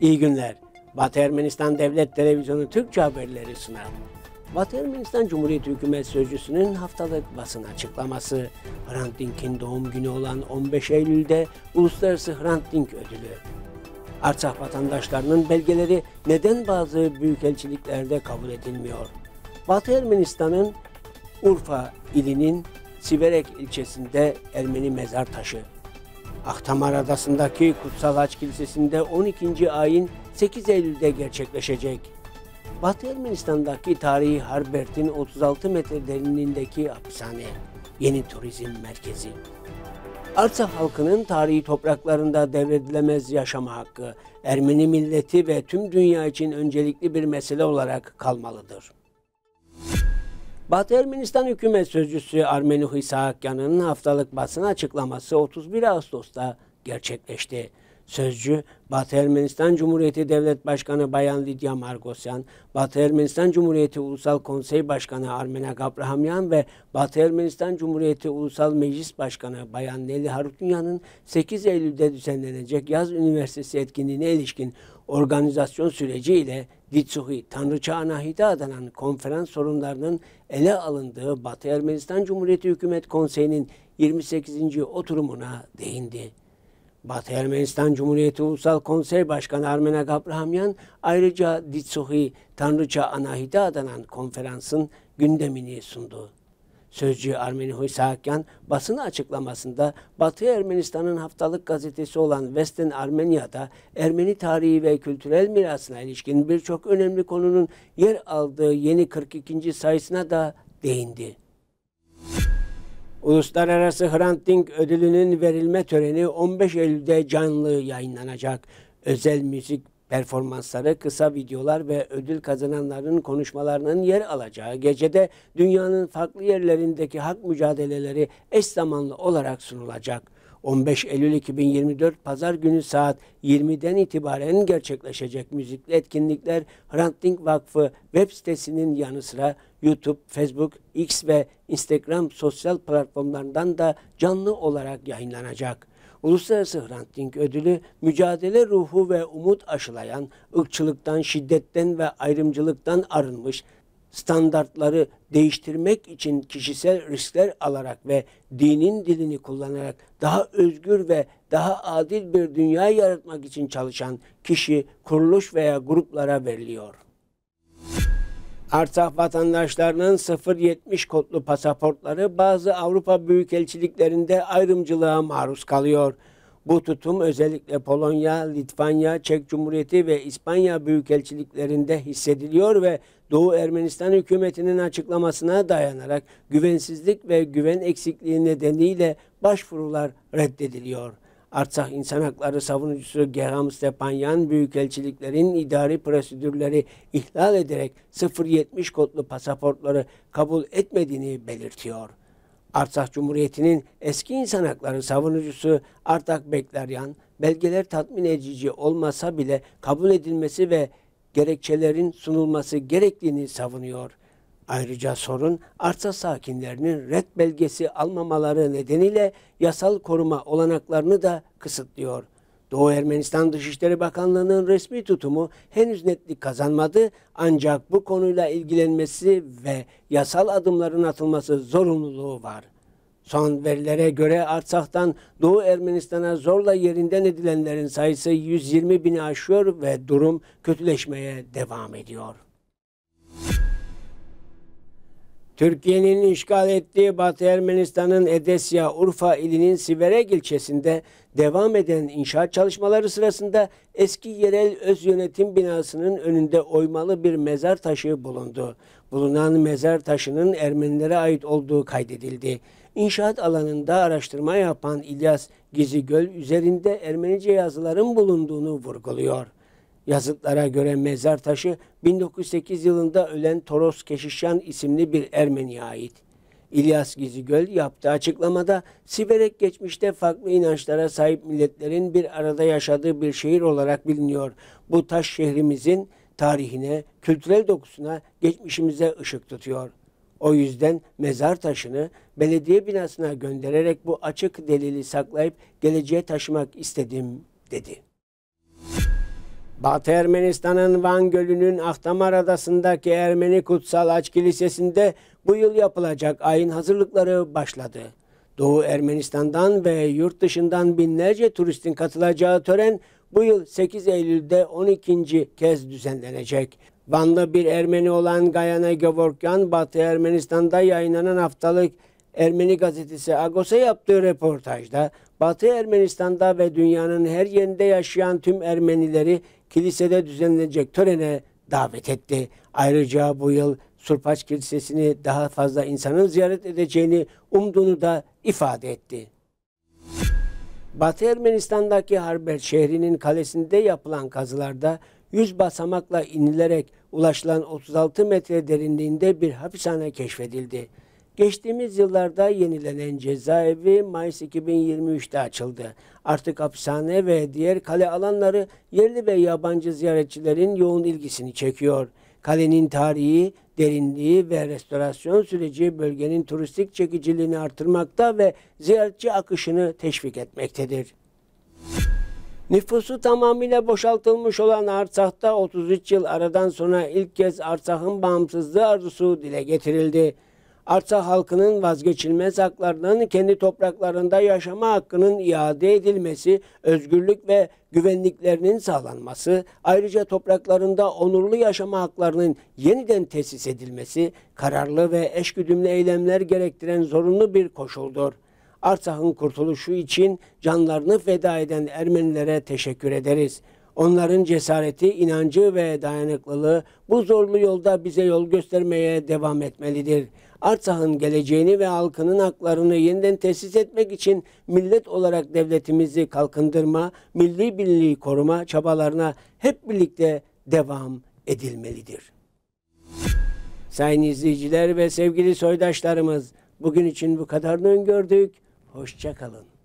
İyi günler. Batı Ermenistan Devlet Televizyonu Türkçe haberleri sunar. Batı Ermenistan Cumhuriyeti Hükümet Sözcüsü'nün haftalık basın açıklaması, Hrant Dink'in doğum günü olan 15 Eylül'de Uluslararası Hrant Dink Ödülü, Artsakh vatandaşlarının belgeleri neden bazı büyükelçiliklerde kabul edilmiyor? Batı Ermenistan'ın Urfa ilinin Siverek ilçesinde Ermeni mezar taşı Aktamar Adası'ndaki Kutsal Haç Kilisesi'nde 12. ayın 8 Eylül'de gerçekleşecek. Batı Ermenistan'daki tarihi Harbert'in 36 metre derinliğindeki hapishane, yeni turizm merkezi. Artsakh halkının tarihi topraklarında devredilemez yaşama hakkı, Ermeni milleti ve tüm dünya için öncelikli bir mesele olarak kalmalıdır. Batı Ermenistan hükümet sözcüsü Armeni Hisakyan'ın haftalık basın açıklaması 31 Ağustos'ta gerçekleşti. Sözcü, Batı Ermenistan Cumhuriyeti Devlet Başkanı Bayan Lidya Margosyan, Batı Ermenistan Cumhuriyeti Ulusal Konsey Başkanı Armena Gabrahamyan ve Batı Ermenistan Cumhuriyeti Ulusal Meclis Başkanı Bayan Neli Harutyunyan'ın 8 Eylül'de düzenlenecek Yaz Üniversitesi etkinliğine ilişkin organizasyon süreciyle Ditsuhi Tanrıça Anahit'e adanan konferans sorunlarının ele alındığı Batı Ermenistan Cumhuriyeti Hükümet Konseyi'nin 28. oturumuna değindi. Batı Ermenistan Cumhuriyeti Ulusal Konsey Başkanı Armen Agabrahamyan ayrıca Ditsuhi Tanrıça Anahit'e adanan konferansın gündemini sundu. Sözcü Armeni Huysakyan basın açıklamasında Batı Ermenistan'ın haftalık gazetesi olan Western Armenia'da Ermeni tarihi ve kültürel mirasına ilişkin birçok önemli konunun yer aldığı yeni 42. sayısına da değindi. Uluslararası Hrant Dink ödülünün verilme töreni 15 Eylül'de canlı yayınlanacak. Özel müzik performansları, kısa videolar ve ödül kazananların konuşmalarının yer alacağı gecede dünyanın farklı yerlerindeki hak mücadeleleri eş zamanlı olarak sunulacak. 15 Eylül 2024 Pazar günü saat 20'den itibaren gerçekleşecek müzikli etkinlikler Hrant Dink Vakfı web sitesinin yanı sıra YouTube, Facebook, X ve Instagram sosyal platformlarından da canlı olarak yayınlanacak. Uluslararası Hrant Dink Ödülü, mücadele ruhu ve umut aşılayan, ırkçılıktan, şiddetten ve ayrımcılıktan arınmış, standartları değiştirmek için kişisel riskler alarak ve dinin dilini kullanarak daha özgür ve daha adil bir dünya yaratmak için çalışan kişi kuruluş veya gruplara veriliyor. Artsaf vatandaşlarının 070 kodlu pasaportları bazı Avrupa büyükelçiliklerinde ayrımcılığa maruz kalıyor. Bu tutum özellikle Polonya, Litvanya, Çek Cumhuriyeti ve İspanya büyükelçiliklerinde hissediliyor ve Doğu Ermenistan hükümetinin açıklamasına dayanarak güvensizlik ve güven eksikliği nedeniyle başvurular reddediliyor. Artsakh İnsan Hakları Savunucusu Gerham Stepanyan, büyükelçiliklerin idari prosedürleri ihlal ederek 070 kodlu pasaportları kabul etmediğini belirtiyor. Artsakh Cumhuriyeti'nin eski insan hakları savunucusu Artak Beklaryan, belgeler tatmin edici olmasa bile kabul edilmesi ve gerekçelerin sunulması gerektiğini savunuyor. Ayrıca sorun Artsak sakinlerinin red belgesi almamaları nedeniyle yasal koruma olanaklarını da kısıtlıyor.'' Doğu Ermenistan Dışişleri Bakanlığı'nın resmi tutumu henüz netlik kazanmadı ancak bu konuyla ilgilenmesi ve yasal adımların atılması zorunluluğu var. Son verilere göre Artsakh'tan Doğu Ermenistan'a zorla yerinden edilenlerin sayısı 120 bini aşıyor ve durum kötüleşmeye devam ediyor. Türkiye'nin işgal ettiği Batı Ermenistan'ın Edesya Urfa ilinin Siverek ilçesinde devam eden inşaat çalışmaları sırasında eski yerel öz yönetim binasının önünde oymalı bir mezar taşı bulundu. Bulunan mezar taşının Ermenilere ait olduğu kaydedildi. İnşaat alanında araştırma yapan İlyas Gizigöl üzerinde Ermenice yazıların bulunduğunu vurguluyor. Yazıtlara göre mezar taşı 1908 yılında ölen Toros Keşişyan isimli bir Ermeniye ait. İlyas Gizigöl yaptığı açıklamada Siverek geçmişte farklı inançlara sahip milletlerin bir arada yaşadığı bir şehir olarak biliniyor. Bu taş şehrimizin tarihine, kültürel dokusuna, geçmişimize ışık tutuyor. O yüzden mezar taşını belediye binasına göndererek bu açık delili saklayıp geleceğe taşımak istedim dedi. Batı Ermenistan'ın Van Gölü'nün Ahtamar Adası'ndaki Ermeni Kutsal Aç Kilisesi'nde bu yıl yapılacak ayın hazırlıkları başladı. Doğu Ermenistan'dan ve yurt dışından binlerce turistin katılacağı tören bu yıl 8 Eylül'de 12. kez düzenlenecek. Vanlı bir Ermeni olan Gayana Gövorkyan, Batı Ermenistan'da yayınlanan haftalık Ermeni gazetesi Agos'a yaptığı röportajda Batı Ermenistan'da ve dünyanın her yerinde yaşayan tüm Ermenileri kilisede düzenlenecek törene davet etti. Ayrıca bu yıl Surpaç Kilisesi'ni daha fazla insanın ziyaret edeceğini umduğunu da ifade etti. Batı Ermenistan'daki Harbel şehrinin kalesinde yapılan kazılarda 100 basamakla inilerek ulaşılan 36 metre derinliğinde bir hapishane keşfedildi. Geçtiğimiz yıllarda yenilenen cezaevi Mayıs 2023'te açıldı. Artık hapishane ve diğer kale alanları yerli ve yabancı ziyaretçilerin yoğun ilgisini çekiyor. Kalenin tarihi, derinliği ve restorasyon süreci bölgenin turistik çekiciliğini artırmakta ve ziyaretçi akışını teşvik etmektedir. Nüfusu tamamıyla boşaltılmış olan Arsah'ta 33 yıl aradan sonra ilk kez Arsah'ın bağımsızlığı arzusu dile getirildi. Arsa halkının vazgeçilmez haklarının kendi topraklarında yaşama hakkının iade edilmesi, özgürlük ve güvenliklerinin sağlanması, ayrıca topraklarında onurlu yaşama haklarının yeniden tesis edilmesi, kararlı ve eşgüdümlü eylemler gerektiren zorunlu bir koşuldur. Arsah'ın kurtuluşu için canlarını feda eden Ermenilere teşekkür ederiz. Onların cesareti, inancı ve dayanıklılığı bu zorlu yolda bize yol göstermeye devam etmelidir.'' Artsakh'ın geleceğini ve halkının haklarını yeniden tesis etmek için millet olarak devletimizi kalkındırma, milli birliği koruma çabalarına hep birlikte devam edilmelidir. Sayın izleyiciler ve sevgili soydaşlarımız bugün için bu kadarını öngördük. Hoşçakalın.